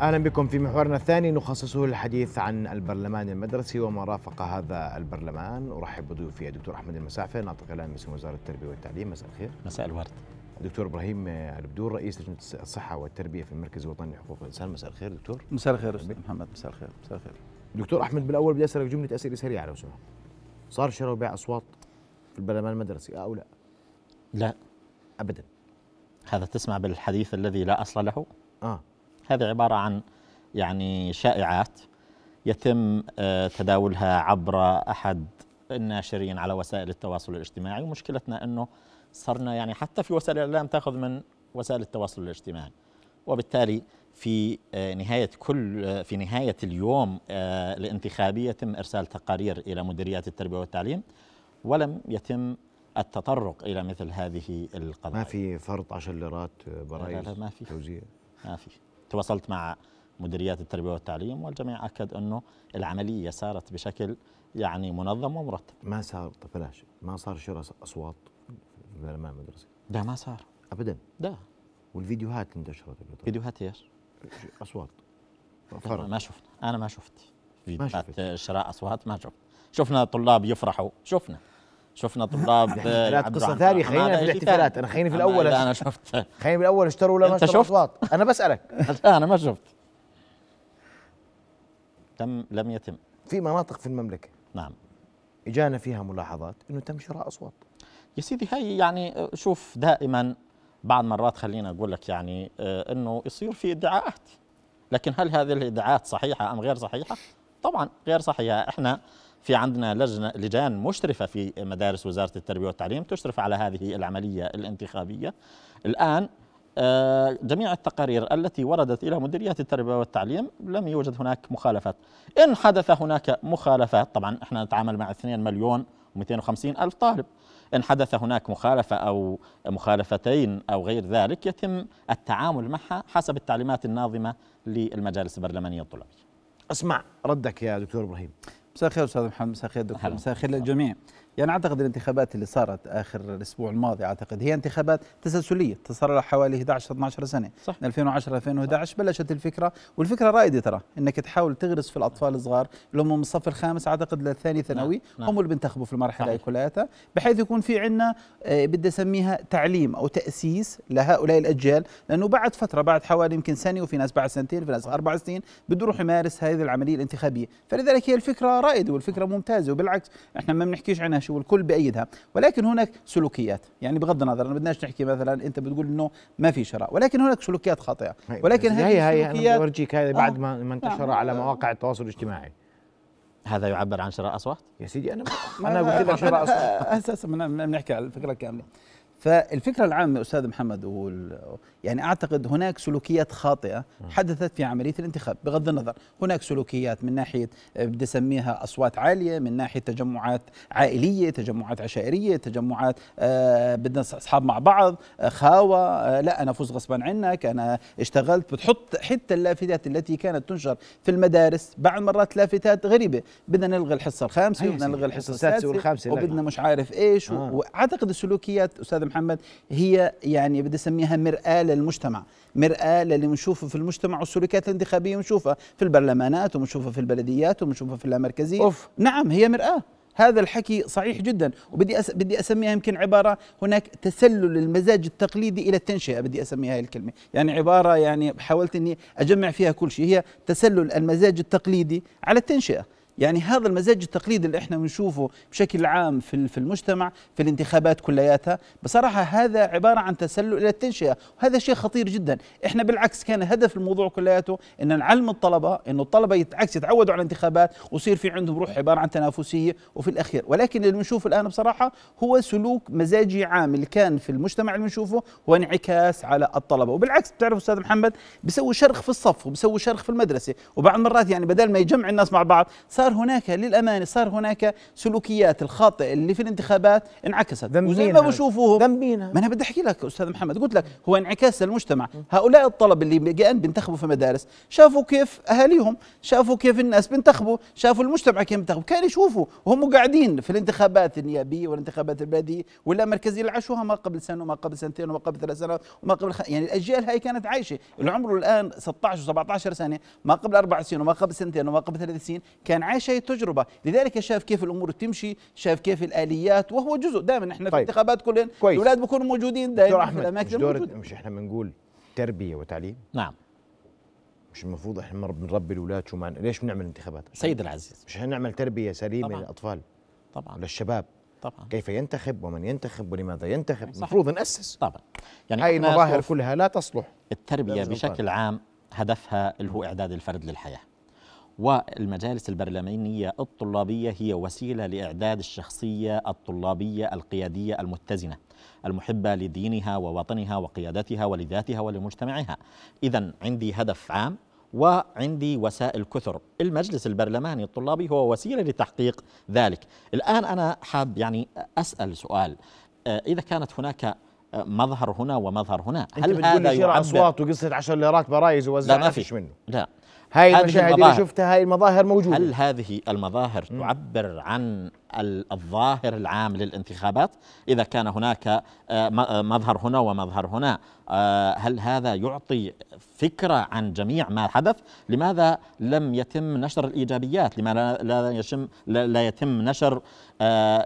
اهلا بكم في محورنا الثاني نخصصه للحديث عن البرلمان المدرسي وما رافق هذا البرلمان ارحب بضيوفي الدكتور احمد المسعفه ناطق الان باسم وزاره التربيه والتعليم مساء الخير مساء الورد الدكتور ابراهيم البدور رئيس لجنه الصحه والتربيه في المركز الوطني لحقوق الانسان مساء الخير دكتور مساء الخير استاذ محمد مساء الخير مساء الخير دكتور احمد بالاول بدي اسالك جمله اسئله سريعه لو سمحت صار شراء وبيع اصوات في البرلمان المدرسي او لا؟ لا ابدا هذا تسمع بالحديث الذي لا اصل له؟ اه هذه عبارة عن يعني شائعات يتم آه، تداولها عبر أحد الناشرين على وسائل التواصل الاجتماعي ومشكلتنا أنه صرنا يعني حتى في وسائل الإعلام تأخذ من وسائل التواصل الاجتماعي وبالتالي في آه، نهاية كل آه، في نهاية اليوم الانتخابي يتم إرسال تقارير إلى مديريات التربية والتعليم ولم يتم التطرق إلى مثل هذه القضايا ما في فرض 10 ليرات برايز لا لا ما في توزيع ما في تواصلت مع مديريات التربيه والتعليم والجميع اكد انه العمليه سارت بشكل يعني منظم ومرتب. ما صار بلاش ما صار شراء اصوات في البرلمان المدرسي. ده ما صار. ابدا. ده. والفيديوهات اللي انتشرت فيديوهات ايش؟ اصوات. ما شفت انا ما شفت. فيديوهات شراء اصوات ما شفت. شفنا طلاب يفرحوا شفنا. شفنا طلاب يعني قصه ثانيه خلينا في الاحتفالات انا خليني في الاول لا انا شفت خليني بالاول اشتروا ولا ما اشتروا اصوات انا بسالك لا انا ما شفت تم لم يتم في مناطق في المملكه نعم اجانا فيها ملاحظات انه تم شراء اصوات يا سيدي هي يعني آه، شوف دائما بعض مرات خلينا اقول لك يعني آه، انه يصير في ادعاءات لكن هل هذه الادعاءات صحيحه ام غير صحيحه؟ طبعا غير صحيحه احنا في عندنا لجنة لجان مشرفة في مدارس وزارة التربية والتعليم تشرف على هذه العملية الانتخابية الآن آه، جميع التقارير التي وردت إلى مديريات التربية والتعليم لم يوجد هناك مخالفات إن حدث هناك مخالفات طبعا إحنا نتعامل مع 2 مليون و250 ألف طالب إن حدث هناك مخالفة أو مخالفتين أو غير ذلك يتم التعامل معها حسب التعليمات الناظمة للمجالس البرلمانية الطلابية أسمع ردك يا دكتور إبراهيم مساء الخير استاذ محمد مساء الخير دكتور مساء الخير للجميع يعني اعتقد الانتخابات اللي صارت اخر الاسبوع الماضي اعتقد هي انتخابات تسلسليه تصار لها حوالي 11 12 سنه صح. من 2010 2011 صح. بلشت الفكره والفكره رائده ترى انك تحاول تغرس في الاطفال الصغار اللي هم من الصف الخامس اعتقد للثاني نعم، ثانوي نعم. هم اللي بينتخبوا في المرحله هاي كلياتها بحيث يكون في عندنا آه، بدي اسميها تعليم او تاسيس لهؤلاء الاجيال لانه بعد فتره بعد حوالي يمكن سنه وفي ناس بعد سنتين في ناس اربع سنين بده يروح يمارس هذه العمليه الانتخابيه فلذلك هي الفكره رائده والفكره ممتازه وبالعكس احنا ما بنحكيش عنها ماشي والكل بأيدها ولكن هناك سلوكيات يعني بغض النظر أنا بدناش نحكي مثلا أنت بتقول أنه ما في شراء ولكن هناك سلوكيات خاطئة ولكن هذه السلوكيات أنا بورجيك هذا بعد آه. ما آه انتشر على مواقع التواصل الاجتماعي هذا يعبر عن شراء اصوات؟ يا سيدي انا انا قلت لك شراء اصوات اساسا بنحكي على الفكره كامله فالفكرة العامة أستاذ محمد وال... يعني أعتقد هناك سلوكيات خاطئة حدثت في عملية الانتخاب بغض النظر هناك سلوكيات من ناحية آه، بدي أسميها أصوات عالية من ناحية تجمعات عائلية تجمعات عشائرية تجمعات آه بدنا أصحاب مع بعض آه، خاوة آه لا أنا فوز غصبا عنك أنا اشتغلت بتحط حتى اللافتات التي كانت تنشر في المدارس بعض مرات لافتات غريبة بدنا نلغي الحصة الخامسة آه، وبدنا نلغي الحصة السادسة وبدنا مش عارف إيش آه. وأعتقد السلوكيات أستاذ محمد هي يعني بدي اسميها مرآة للمجتمع مرآة للي بنشوفه في المجتمع والسلوكات الانتخابية بنشوفها في البرلمانات وبنشوفها في البلديات وبنشوفها في المركزية أوف. نعم هي مرآة هذا الحكي صحيح جدا وبدي أس... بدي اسميها يمكن عباره هناك تسلل المزاج التقليدي الى التنشئه بدي اسميها هاي الكلمه يعني عباره يعني حاولت اني اجمع فيها كل شيء هي تسلل المزاج التقليدي على التنشئه يعني هذا المزاج التقليدي اللي احنا بنشوفه بشكل عام في في المجتمع في الانتخابات كلياتها بصراحه هذا عباره عن تسلل الى التنشئه وهذا شيء خطير جدا احنا بالعكس كان هدف الموضوع كلياته ان نعلم الطلبه انه الطلبه يتعكس يتعودوا على الانتخابات ويصير في عندهم روح عباره عن تنافسيه وفي الاخير ولكن اللي بنشوفه الان بصراحه هو سلوك مزاجي عام اللي كان في المجتمع اللي بنشوفه هو انعكاس على الطلبه وبالعكس بتعرف استاذ محمد بيسوي شرخ في الصف وبيسوي شرخ في المدرسه وبعض المرات يعني بدل ما يجمع الناس مع بعض صار صار هناك للامانه صار هناك سلوكيات الخاطئه اللي في الانتخابات انعكست وزي ما بشوفوهم ذنبينها ما انا بدي احكي لك استاذ محمد قلت لك هو انعكاس للمجتمع هؤلاء الطلب اللي كان بينتخبوا في مدارس شافوا كيف اهاليهم شافوا كيف الناس بينتخبوا شافوا المجتمع كيف بينتخبوا كانوا يشوفوا وهم قاعدين في الانتخابات النيابيه والانتخابات البلديه ولا مركزيه اللي عاشوها ما قبل سنه وما قبل سنتين وما قبل ثلاث سنوات وما قبل خ... يعني الاجيال هاي كانت عايشه اللي عمره الان 16 و17 سنه ما قبل اربع سنين وما قبل سنتين وما قبل ثلاث سنين كان عايش عاش هي التجربه لذلك شاف كيف الامور تمشي شاف كيف الاليات وهو جزء دائما احنا طيب. الانتخابات كلنا الاولاد بيكونوا موجودين دائما في الاماكن مش, دور مش احنا بنقول تربيه وتعليم نعم مش المفروض احنا بنربي الاولاد شو معنا ليش بنعمل انتخابات سيد العزيز مش احنا نعمل تربيه سليمه طبعًا. للاطفال طبعا للشباب طبعا كيف ينتخب ومن ينتخب ولماذا ينتخب المفروض ناسس طبعا يعني هاي المظاهر كلها لا تصلح التربيه بشكل عام هدفها اللي هو اعداد الفرد للحياه والمجالس البرلمانية الطلابية هي وسيلة لإعداد الشخصية الطلابية القيادية المتزنة المحبة لدينها ووطنها وقيادتها ولذاتها ولمجتمعها إذا عندي هدف عام وعندي وسائل كثر المجلس البرلماني الطلابي هو وسيلة لتحقيق ذلك الآن أنا حاب يعني أسأل سؤال آه، إذا كانت هناك آه، مظهر هنا ومظهر هنا هل هذا يعبر أصوات وقصة عشر ليرات برايز ووزع لا ما فيش منه لا هاي المشاهد اللي شفتها هاي المظاهر موجودة هل هذه المظاهر تعبر عن الظاهر العام للانتخابات إذا كان هناك آه، آه، مظهر هنا ومظهر هنا آه، هل هذا يعطي فكرة عن جميع ما حدث لماذا لم يتم نشر الإيجابيات لماذا لا يتم, لا يتم نشر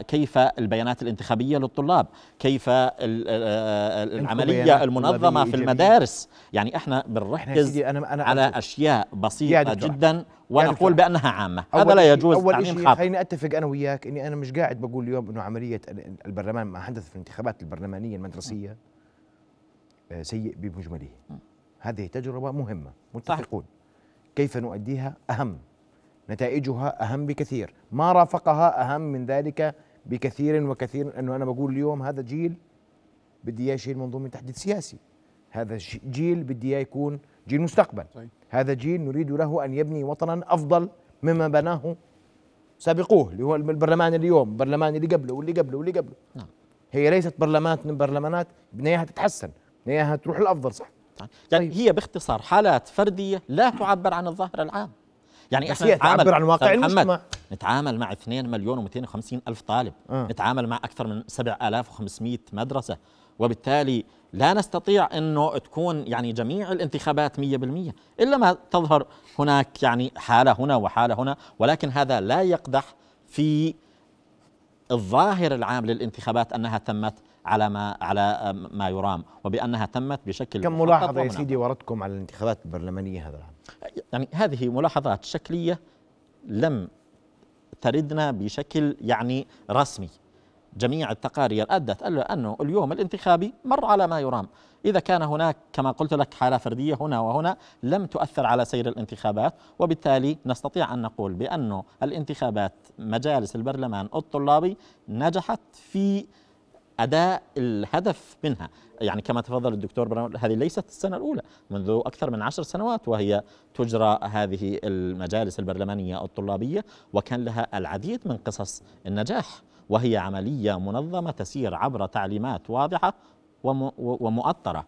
كيف البيانات الانتخابية للطلاب كيف العملية المنظمة في المدارس يعني احنا بنركز على أشياء بسيطة جدا ونقول بأنها عامة هذا لا يجوز أول شيء خليني أتفق أنا وياك لاني انا مش قاعد بقول اليوم انه عمليه البرلمان ما حدث في الانتخابات البرلمانيه المدرسيه آه، سيء بمجمله هذه تجربه مهمه متفقون كيف نؤديها اهم نتائجها اهم بكثير ما رافقها اهم من ذلك بكثير وكثير انه انا بقول اليوم هذا جيل بدي اياه يشيل منظومه تحديد سياسي هذا جيل بدي اياه يكون جيل مستقبل هذا جيل نريد له ان يبني وطنا افضل مما بناه سابقوه اللي هو البرلمان اليوم البرلمان اللي قبله واللي قبله واللي قبله نعم هي ليست برلمانات من برلمانات بدنا اياها تتحسن بدنا اياها تروح الافضل صح نعم. يعني طيب. هي باختصار حالات فرديه لا تعبر عن الظاهر العام يعني احنا نتعامل عن واقع طيب المجتمع نتعامل مع 2 مليون و250 الف طالب آه. نتعامل مع اكثر من 7500 مدرسه وبالتالي لا نستطيع انه تكون يعني جميع الانتخابات 100% الا ما تظهر هناك يعني حاله هنا وحاله هنا ولكن هذا لا يقدح في الظاهر العام للانتخابات انها تمت على ما على ما يرام وبانها تمت بشكل كم ملاحظه يا سيدي وردتكم على الانتخابات البرلمانيه هذا العام؟ يعني هذه ملاحظات شكليه لم تردنا بشكل يعني رسمي جميع التقارير أدت إلى أنه اليوم الانتخابي مر على ما يرام إذا كان هناك كما قلت لك حالة فردية هنا وهنا لم تؤثر على سير الانتخابات وبالتالي نستطيع أن نقول بأنه الانتخابات مجالس البرلمان الطلابي نجحت في أداء الهدف منها يعني كما تفضل الدكتور برنامج هذه ليست السنة الأولى منذ أكثر من عشر سنوات وهي تجرى هذه المجالس البرلمانية الطلابية وكان لها العديد من قصص النجاح وهي عملية منظمة تسير عبر تعليمات واضحة ومؤطرة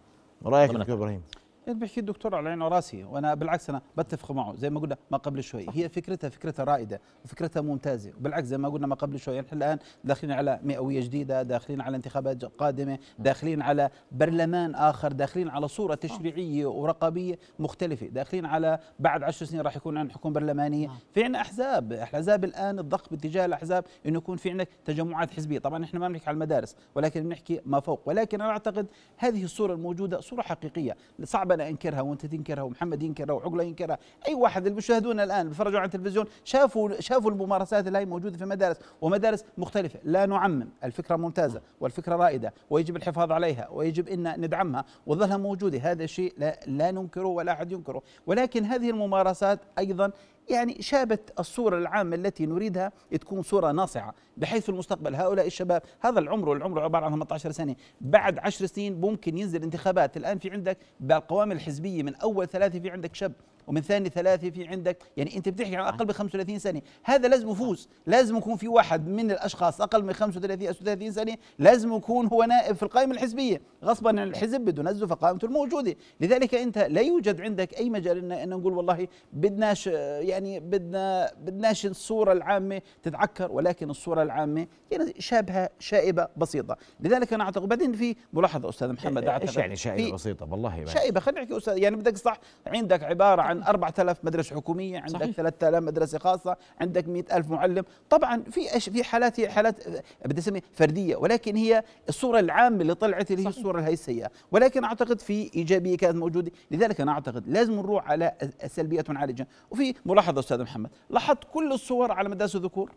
رأيك دكتور إبراهيم اللي بيحكي الدكتور على عيني وراسي وانا بالعكس انا بتفق معه زي ما قلنا ما قبل شوي هي فكرتها فكرتها رائده وفكرتها ممتازه وبالعكس زي ما قلنا ما قبل شوي نحن الان داخلين على مئويه جديده داخلين على انتخابات قادمه داخلين على برلمان اخر داخلين على صوره تشريعيه ورقابيه مختلفه داخلين على بعد عشر سنين راح يكون عندنا حكومه برلمانيه نعم. في عندنا احزاب الاحزاب الان الضغط باتجاه الاحزاب انه يكون في عندك تجمعات حزبيه طبعا نحن ما بنحكي على المدارس ولكن بنحكي ما فوق ولكن انا اعتقد هذه الصوره الموجوده صوره حقيقيه صعبه انا انكرها وانت تنكرها ومحمد ينكرها وعقله ينكرها اي واحد اللي بيشاهدونا الان بيتفرجوا على التلفزيون شافوا شافوا الممارسات اللي هي موجوده في مدارس ومدارس مختلفه لا نعمم الفكره ممتازه والفكره رائده ويجب الحفاظ عليها ويجب ان ندعمها وظلها موجوده هذا الشيء لا, لا ننكره ولا احد ينكره ولكن هذه الممارسات ايضا يعني شابت الصورة العامة التي نريدها تكون صورة ناصعة بحيث المستقبل هؤلاء الشباب هذا العمر والعمر عبارة عن 18 سنة بعد 10 سنين ممكن ينزل انتخابات الآن في عندك بالقوام الحزبية من أول ثلاثة في عندك شاب ومن ثاني ثلاثه في عندك يعني انت بتحكي عن نعم. اقل من 35 سنه هذا لازم يفوز لازم يكون في واحد من الاشخاص اقل من 35 او 36 سنه لازم يكون هو نائب في القائمه الحزبيه غصبا عن الحزب بده ينزله قائمته الموجوده لذلك انت لا يوجد عندك اي مجال ان, إن نقول والله بدناش يعني بدنا بدناش الصوره العامه تتعكر ولكن الصوره العامه يعني شابهه شائبه بسيطه لذلك انا اعتقد بعدين في ملاحظه استاذ محمد ايش يعني شائبه بسيطه والله شائبه خلينا نحكي استاذ يعني بدك صح عندك عباره عن عن 4000 مدرسه حكوميه عندك 3000 مدرسه خاصه عندك 100000 معلم طبعا في في حالات هي حالات آه، بدي اسميها فرديه ولكن هي الصوره العامه اللي طلعت اللي هي الصوره هي السيئه ولكن اعتقد في ايجابيه كانت موجوده لذلك انا اعتقد لازم نروح على سلبيات ونعالجها وفي ملاحظه استاذ محمد لاحظت كل الصور على مدارس الذكور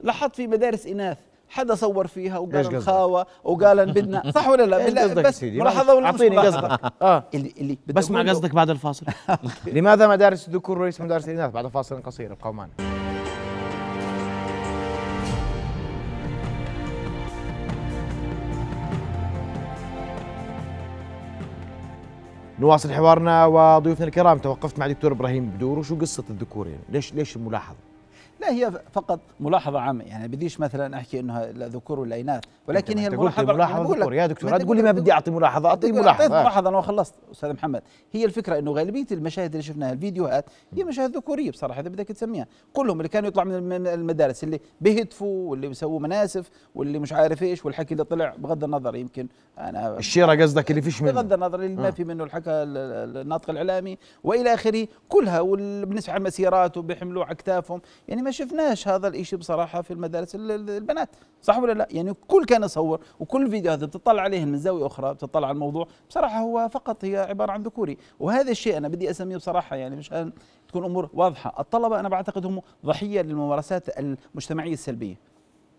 لاحظت في مدارس اناث حدا صور فيها وقال خاوة وقال بدنا صح ولا لا بس ملاحظة ولا اعطيني قصدك آه. آه. اللي اللي بسمع قصدك بعد الفاصل لماذا مدارس الذكور وليس مدارس الاناث بعد فاصل قصير ابقوا معنا نواصل حوارنا وضيوفنا الكرام توقفت مع دكتور ابراهيم بدور وشو قصه الذكور يعني ليش ليش الملاحظه لا هي فقط ملاحظه عامه يعني بديش مثلا احكي انها ذكور ولا اناث ولكن هي الملاحظه ملاحظه يعني ذكور يا دكتور تقول لي ما بدي اعطي ملاحظه اعطي ملاحظه ملاحظه انا وخلصت استاذ محمد هي الفكره انه غالبيه المشاهد اللي شفناها الفيديوهات هي مشاهد ذكوريه بصراحه اذا بدك تسميها كلهم اللي كانوا يطلعوا من المدارس اللي بيهتفوا واللي بيسووا مناسف واللي مش عارف ايش والحكي اللي طلع بغض النظر يمكن انا الشيره قصدك اللي فيش منه بغض النظر اللي ما آه. في منه الحكى الناطق الاعلامي والى اخره كلها وبنسعى مسيرات وبيحملوا على اكتافهم يعني شفناش هذا الإشي بصراحة في المدارس البنات صح ولا لا يعني كل كان يصور وكل فيديو هذا بتطلع عليه من زاوية أخرى بتطلع على الموضوع بصراحة هو فقط هي عبارة عن ذكوري وهذا الشيء أنا بدي أسميه بصراحة يعني مشان تكون أمور واضحة الطلبة أنا بعتقد هم ضحية للممارسات المجتمعية السلبية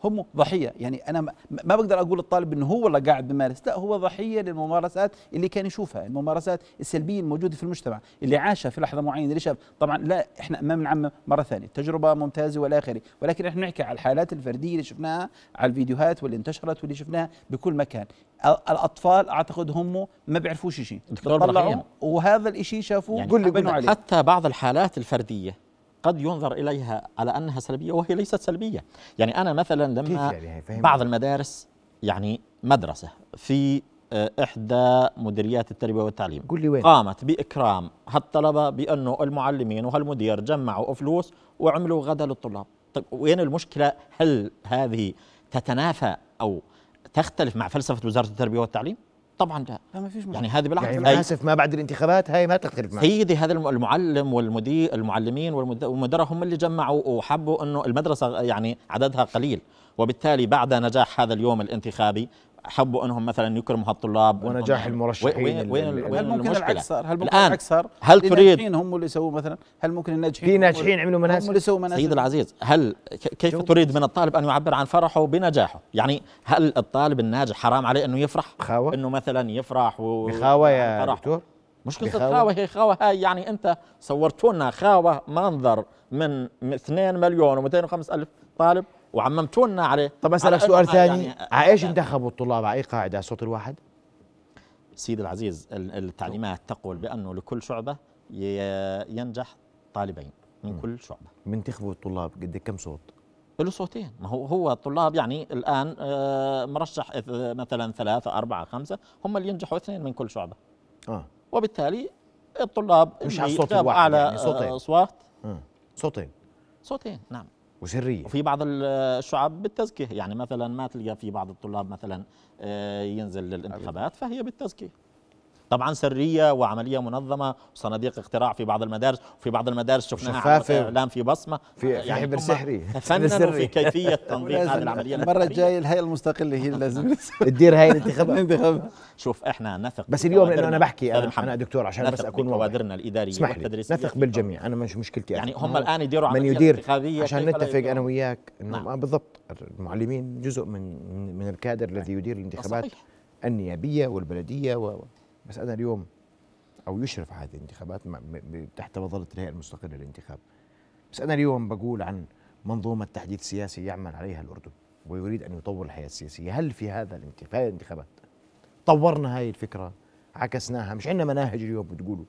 هم ضحيه يعني انا ما بقدر اقول الطالب انه هو اللي قاعد بمارس لا هو ضحيه للممارسات اللي كان يشوفها الممارسات السلبيه الموجوده في المجتمع اللي عاشها في لحظه معينه اللي شاف طبعا لا احنا ما بنعمم مره ثانيه تجربه ممتازه والى اخره ولكن احنا نحكي على الحالات الفرديه اللي شفناها على الفيديوهات واللي انتشرت واللي شفناها بكل مكان الاطفال اعتقد هم ما بيعرفوش شيء دكتور وهذا الشيء شافوه يعني قل لي حتى بعض الحالات الفرديه قد ينظر اليها على انها سلبيه وهي ليست سلبيه يعني انا مثلا لما يعني, يعني بعض المدارس يعني مدرسه في آه، احدى مديريات التربيه والتعليم قل لي وين؟ قامت باكرام هالطلبه بانه المعلمين وهالمدير جمعوا فلوس وعملوا غدا للطلاب طيب وين المشكله هل هذه تتنافى او تختلف مع فلسفه وزاره التربيه والتعليم طبعا لا لا ما فيش مشكلة. يعني هذه بالعكس يعني اسف ما بعد الانتخابات هاي ما تختلف معك سيدي هذا المعلم والمدير المعلمين والمدراء هم اللي جمعوا وحبوا انه المدرسه يعني عددها قليل وبالتالي بعد نجاح هذا اليوم الانتخابي حبوا انهم مثلا يكرموا هالطلاب ونجاح المرشحين وين وين اللي هل ممكن العكس صار؟ هل ممكن الان صار؟ هل تريد هم اللي يسووا مثلا؟ هل ممكن الناجحين في ناجحين عملوا مناسب هم اللي يسووا مناسب سيد العزيز هل كيف تريد من الطالب ان يعبر عن فرحه بنجاحه؟ يعني هل الطالب الناجح حرام عليه انه يفرح؟ خاوة انه مثلا يفرح و بخاوة يا دكتور مش قصة خاوة هي خاوة هاي يعني انت صورتونا لنا خاوة منظر من 2 مليون و205 الف طالب وعممتوا لنا عليه طب اسالك سؤال ثاني يعني آه، ايش انتخبوا الطلاب على اي قاعده على صوت الواحد؟ سيدي العزيز التعليمات تقول بانه لكل شعبه ينجح طالبين من م. كل شعبه بنتخبوا الطلاب قد كم صوت؟ له صوتين ما هو هو الطلاب يعني الان آه، مرشح مثلا ثلاثه اربعه خمسه هم اللي ينجحوا اثنين من كل شعبه اه وبالتالي الطلاب مش على الصوت الواحد على يعني صوتين آه، صوتين صوتين نعم وسريه وفي بعض الشعب بالتزكيه يعني مثلا ما تلقى في بعض الطلاب مثلا آه، ينزل للانتخابات فهي بالتزكيه طبعا سريه وعمليه منظمه وصناديق اقتراع في بعض المدارس وفي بعض المدارس شفناها شفافه اعلام في بصمه في يعني حبر سحري فنن في كيفيه تنظيم هذه العمليه المره الجايه الهيئه المستقله هي اللي لازم تدير هاي الانتخابات شوف احنا نثق بس اليوم لانه انا بحكي انا, أنا دكتور عشان بس اكون كوادرنا الاداريه والتدريس نثق بالجميع انا مش مشكلتي يعني هم الان نعم. يديروا من يدير عشان نتفق انا وياك انه نعم. بالضبط المعلمين جزء من من الكادر الذي يدير الانتخابات النيابيه والبلديه و بس انا اليوم او يشرف على هذه الانتخابات تحت مظله الهيئه المستقله للانتخاب بس انا اليوم بقول عن منظومه تحديث سياسي يعمل عليها الاردن ويريد ان يطور الحياه السياسيه هل في هذا الانتخابات طورنا هاي الفكره عكسناها مش عندنا مناهج اليوم بتقولوا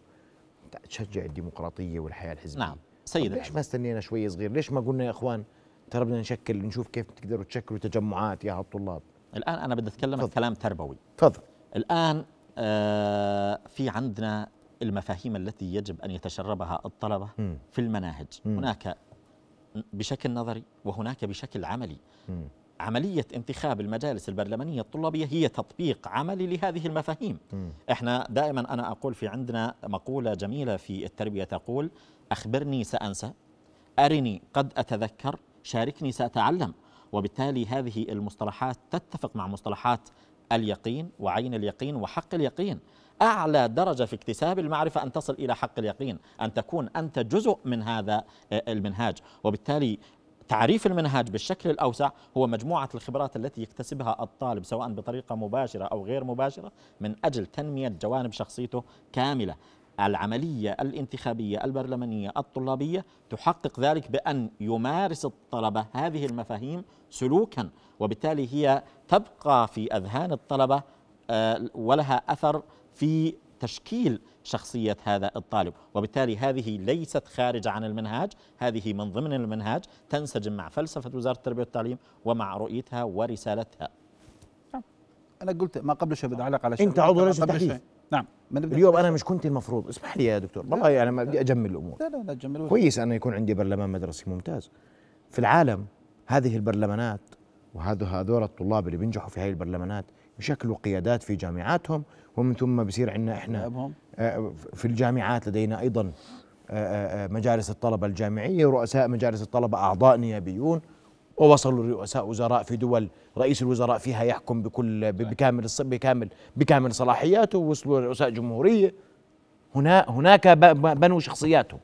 تشجع الديمقراطيه والحياه الحزبيه نعم سيد ليش ما استنينا شوي صغير ليش ما قلنا يا اخوان ترى بدنا نشكل نشوف كيف تقدروا تشكلوا تجمعات يا هالطلاب الان انا بدي اتكلم كلام تربوي تفضل الان آه، في عندنا المفاهيم التي يجب أن يتشربها الطلبة م. في المناهج م. هناك بشكل نظري وهناك بشكل عملي م. عملية انتخاب المجالس البرلمانية الطلابية هي تطبيق عملي لهذه المفاهيم م. احنا دائما أنا أقول في عندنا مقولة جميلة في التربية تقول أخبرني سأنسى أرني قد أتذكر شاركني سأتعلم وبالتالي هذه المصطلحات تتفق مع مصطلحات اليقين وعين اليقين وحق اليقين أعلى درجة في اكتساب المعرفة أن تصل إلى حق اليقين أن تكون أنت جزء من هذا آه، المنهاج وبالتالي تعريف المنهاج بالشكل الأوسع هو مجموعة الخبرات التي يكتسبها الطالب سواء بطريقة مباشرة أو غير مباشرة من أجل تنمية جوانب شخصيته كاملة العملية الانتخابية البرلمانية الطلابية تحقق ذلك بأن يمارس الطلبة هذه المفاهيم سلوكا وبالتالي هي تبقى في أذهان الطلبة آه، ولها أثر في تشكيل شخصية هذا الطالب وبالتالي هذه ليست خارجة عن المنهاج هذه من ضمن المنهاج تنسجم مع فلسفة وزارة التربية والتعليم ومع رؤيتها ورسالتها أنا قلت ما قبل شيء بدي أعلق على شيء أنت عضو لجنة التحديث نعم اليوم انا مش كنت المفروض اسمح لي يا دكتور والله انا يعني ما بدي اجمل الامور لا لا لا تجملوش كويس انا يكون عندي برلمان مدرسي ممتاز في العالم هذه البرلمانات وهذا هذول الطلاب اللي بينجحوا في هذه البرلمانات يشكلوا قيادات في جامعاتهم ومن ثم بصير عندنا احنا آه، في الجامعات لدينا ايضا آه، آه، مجالس الطلبه الجامعيه ورؤساء مجالس الطلبه اعضاء نيابيون ووصلوا رؤساء وزراء في دول رئيس الوزراء فيها يحكم بكل بكامل بكامل بكامل صلاحياته ووصلوا رؤساء جمهوريه هنا هناك بنوا شخصياتهم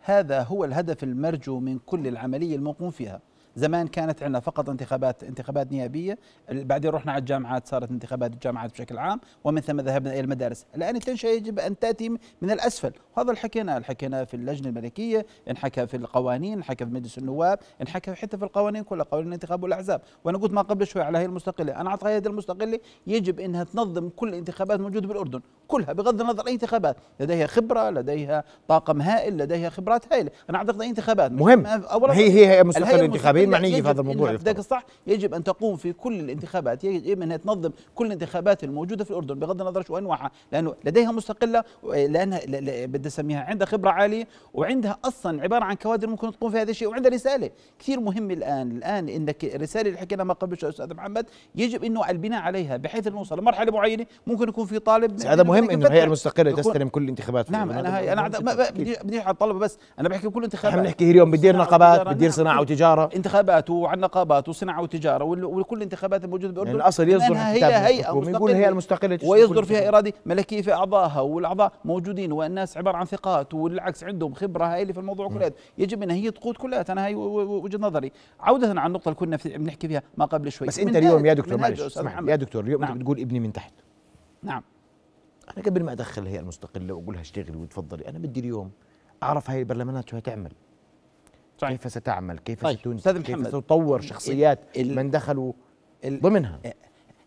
هذا هو الهدف المرجو من كل العمليه المقوم فيها زمان كانت عندنا فقط انتخابات انتخابات نيابيه بعدين رحنا على الجامعات صارت انتخابات الجامعات بشكل عام ومن ثم ذهبنا الى المدارس الان التنشئه يجب ان تاتي من الاسفل وهذا الحكينا الحكينا في اللجنه الملكيه انحكى في القوانين انحكى في مجلس النواب انحكى حتى في القوانين كلها قوانين الانتخاب والاحزاب وانا قلت ما قبل شوي على هي المستقله انا اعطى هي المستقله يجب انها تنظم كل الانتخابات الموجوده بالاردن كلها بغض النظر اي انتخابات لديها خبره لديها طاقم هائل لديها خبرات هائله انا اعتقد اي انتخابات مهم أولا هي هي مستقل الانتخابيه معنيه في هذا الموضوع بدك الصح يجب ان تقوم في كل الانتخابات يجب انها تنظم كل الانتخابات الموجوده في الاردن بغض النظر شو انواعها لانه لديها مستقله لانها بدي اسميها عندها خبره عاليه وعندها اصلا عباره عن كوادر ممكن تقوم في هذا الشيء وعندها رساله كثير مهم الان الان انك الرساله اللي حكينا ما قبل استاذ محمد يجب انه البناء عليها بحيث نوصل لمرحله معينه ممكن يكون في طالب المهم انه الهيئه المستقله تستلم كل الانتخابات نعم انا انا بدي بدي على الطلبه بس انا بحكي كل انتخابات احنا بنحكي اليوم بتدير نقابات بتدير صناعه نعم. وتجاره انتخابات وعن نقابات وصناعه وتجاره وكل الانتخابات الموجوده بالاردن يعني الاصل يصدر هي هيئه مستقله هي المستقله ويصدر فيها اراده ملكيه في اعضائها والاعضاء موجودين والناس عباره عن ثقات والعكس عندهم خبره هائله في الموضوع كلياته يجب انها هي تقود كلياتها انا هي وجهه نظري عوده على النقطه اللي كنا بنحكي فيها ما قبل شوي بس انت اليوم يا دكتور معلش نعم. يا دكتور اليوم انت نعم. بتقول ابني من تحت نعم انا قبل ما ادخل الهيئه المستقله واقول لها اشتغلي وتفضلي انا بدي اليوم اعرف هاي البرلمانات شو هتعمل صحيح. كيف ستعمل كيف طيب. ستنسى كيف ستطور شخصيات ال... من دخلوا ال... ضمنها إيه،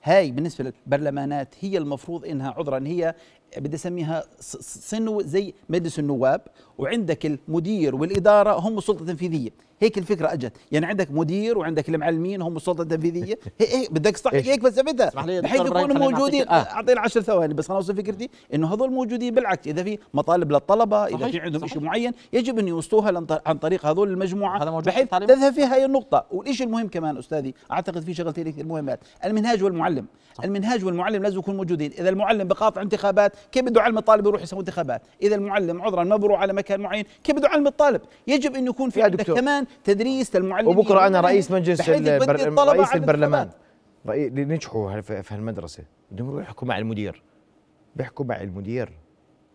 هاي بالنسبه للبرلمانات هي المفروض انها عذرا هي بدي اسميها سنو زي مجلس النواب وعندك المدير والاداره هم السلطه التنفيذيه هيك الفكره اجت يعني عندك مدير وعندك المعلمين هم السلطه التنفيذيه هي هيك بدك صح هيك بس بدها بحيث يكونوا موجودين اعطينا آه. 10 ثواني بس انا اوصل فكرتي انه هذول موجودين بالعكس اذا في مطالب للطلبه اذا في عندهم شيء معين يجب ان يوصلوها عن طريق هذول المجموعه بحيث تذهب فيها هي النقطه والشيء المهم كمان استاذي اعتقد في شغلتين كثير مهمات المنهاج والمعلم المنهاج والمعلم لازم يكونوا موجودين اذا المعلم بقاطع انتخابات كيف بده علم الطالب يروح يسوي انتخابات اذا المعلم عذرا ما بروح على مكان معين كيف بده علم الطالب يجب انه يكون في عندك كمان تدريس للمعلم وبكره انا رئيس مجلس البر... رئيس البرلمان رئيس نجحوا في هالمدرسه بدهم يروحوا يحكوا مع المدير بيحكوا مع المدير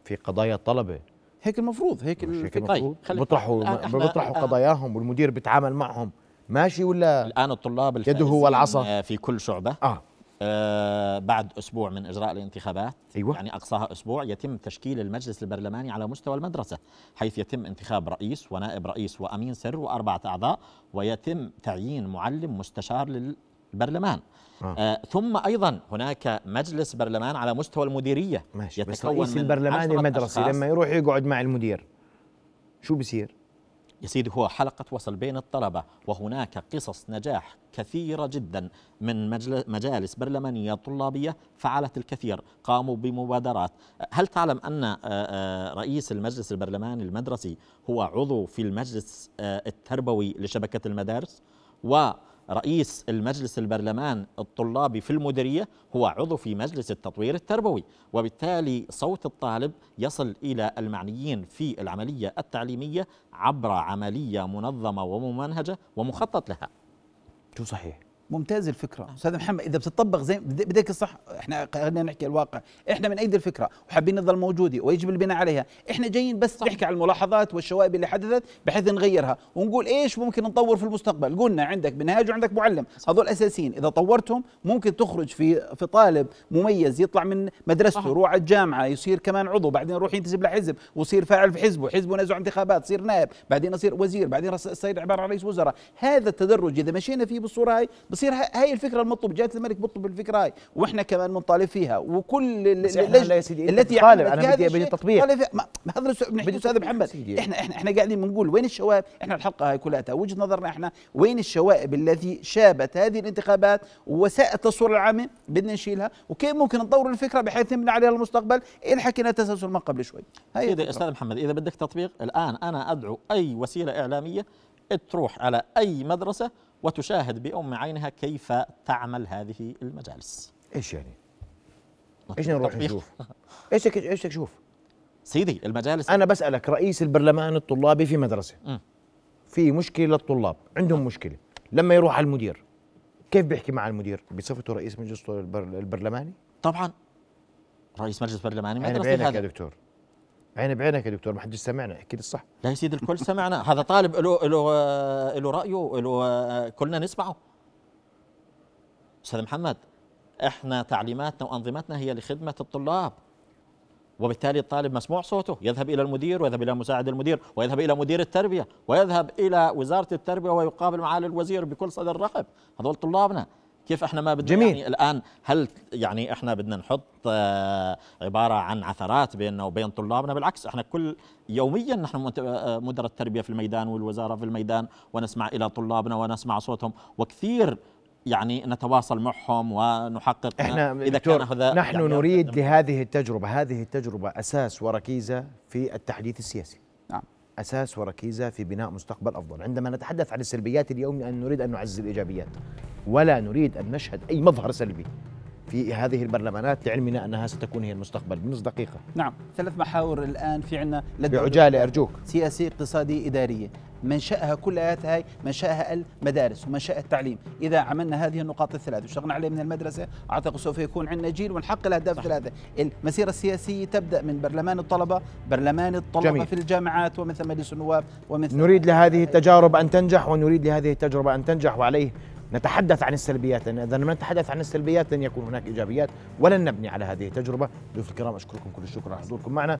في قضايا الطلبه هيك المفروض هيك الفكره بيطرحوا بيطرحوا قضاياهم والمدير بيتعامل معهم ماشي ولا الان الطلاب يده هو العصا في كل شعبه اه آه، بعد اسبوع من اجراء الانتخابات أيوة. يعني اقصاها اسبوع يتم تشكيل المجلس البرلماني على مستوى المدرسه حيث يتم انتخاب رئيس ونائب رئيس وامين سر واربعه اعضاء ويتم تعيين معلم مستشار للبرلمان آه. آه ثم ايضا هناك مجلس برلمان على مستوى المديريه ماشي. يتكون بس رئيس البرلمان المدرسي لما يروح يقعد مع المدير شو بصير يا سيدي هو حلقة وصل بين الطلبة وهناك قصص نجاح كثيرة جدا من مجالس برلمانية طلابية فعلت الكثير قاموا بمبادرات هل تعلم أن آه، آه، رئيس المجلس البرلماني المدرسي هو عضو في المجلس آه، التربوي لشبكة المدارس؟ و رئيس المجلس البرلمان الطلابي في المديرية هو عضو في مجلس التطوير التربوي وبالتالي صوت الطالب يصل إلى المعنيين في العملية التعليمية عبر عملية منظمة وممنهجة ومخطط لها شو صحيح؟ ممتاز الفكره آه. استاذ محمد اذا بتطبق زي بدك الصح احنا خلينا نحكي الواقع احنا من ايدي الفكره وحابين نظل موجوده ويجب البناء عليها احنا جايين بس صح. نحكي عن الملاحظات والشوائب اللي حدثت بحيث نغيرها ونقول ايش ممكن نطور في المستقبل قلنا عندك منهاج وعندك معلم هذول اساسيين اذا طورتهم ممكن تخرج في في طالب مميز يطلع من مدرسته يروح على الجامعه يصير كمان عضو بعدين يروح ينتسب لحزب ويصير فاعل في حزبه حزبه نزع انتخابات يصير نائب بعدين يصير وزير بعدين يصير عباره عن رئيس وزراء هذا التدرج اذا مشينا فيه بالصوره هاي بتصير هاي الفكره المطلوب جلاله الملك بطلب الفكره هاي واحنا كمان بنطالب فيها وكل اللجنه التي طالب انا بدي بدي تطبيق هذا بنحكي استاذ محمد احنا احنا احنا قاعدين بنقول وين الشوائب احنا الحلقه هاي كلها وجهه نظرنا احنا وين الشوائب التي شابت هذه الانتخابات وساءت التصوير العامه بدنا نشيلها وكيف ممكن نطور الفكره بحيث نبني عليها المستقبل ان حكينا تسلسل ما قبل شوي هي إذا استاذ محمد اذا بدك تطبيق الان انا ادعو اي وسيله اعلاميه تروح على اي مدرسه وتشاهد بأم عينها كيف تعمل هذه المجالس إيش يعني؟ ايش نروح نشوف؟ ايش ايش تشوف؟ سيدي المجالس انا بسالك رئيس البرلمان الطلابي في مدرسه م. في مشكله للطلاب عندهم مشكله لما يروح على المدير كيف بيحكي مع المدير؟ بصفته رئيس مجلس البرلماني؟ طبعا رئيس مجلس برلماني مدرسة انا بعينك يا دكتور عين بعينك يا دكتور ما حدش سمعنا اكيد الصح لا يا سيدي الكل سمعنا هذا طالب له له له رايه له كلنا نسمعه استاذ محمد احنا تعليماتنا وانظمتنا هي لخدمه الطلاب وبالتالي الطالب مسموع صوته يذهب الى المدير ويذهب الى مساعد المدير ويذهب الى مدير التربيه ويذهب الى وزاره التربيه ويقابل معالي الوزير بكل صدر رحب هذول طلابنا كيف احنا ما بدنا جميل. يعني الان هل يعني احنا بدنا نحط آه، عباره عن عثرات بيننا وبين طلابنا بالعكس احنا كل يوميا نحن آه، آه، مدراء التربيه في الميدان والوزاره في الميدان ونسمع الى طلابنا ونسمع صوتهم وكثير يعني نتواصل معهم ونحقق احنا اذا كان هذا يعني نحن يعني نريد لهذه التجربه هذه التجربه اساس وركيزه في التحديث السياسي نعم اساس وركيزه في بناء مستقبل افضل عندما نتحدث عن السلبيات اليوم نريد ان نعزز الايجابيات ولا نريد أن نشهد أي مظهر سلبي في هذه البرلمانات لعلمنا انها ستكون هي المستقبل بنص دقيقه نعم ثلاث محاور الان في عنا بعجاله ارجوك سياسي اقتصادي اداريه منشأها كلها هاي منشأها المدارس ومنشأ التعليم إذا عملنا هذه النقاط الثلاثة واشتغلنا عليه من المدرسة أعتقد سوف يكون عندنا جيل ونحقق الأهداف الثلاثة المسيرة السياسية تبدأ من برلمان الطلبة برلمان الطلبة جميل. في الجامعات ومن ثم مجلس النواب ومن ثم نريد لهذه التجارب أن تنجح ونريد لهذه التجربة أن تنجح وعليه نتحدث عن السلبيات لأن إذا لم نتحدث عن السلبيات لن يكون هناك إيجابيات ولن نبني على هذه التجربة ضيوف الكرام أشكركم كل الشكر على حضوركم معنا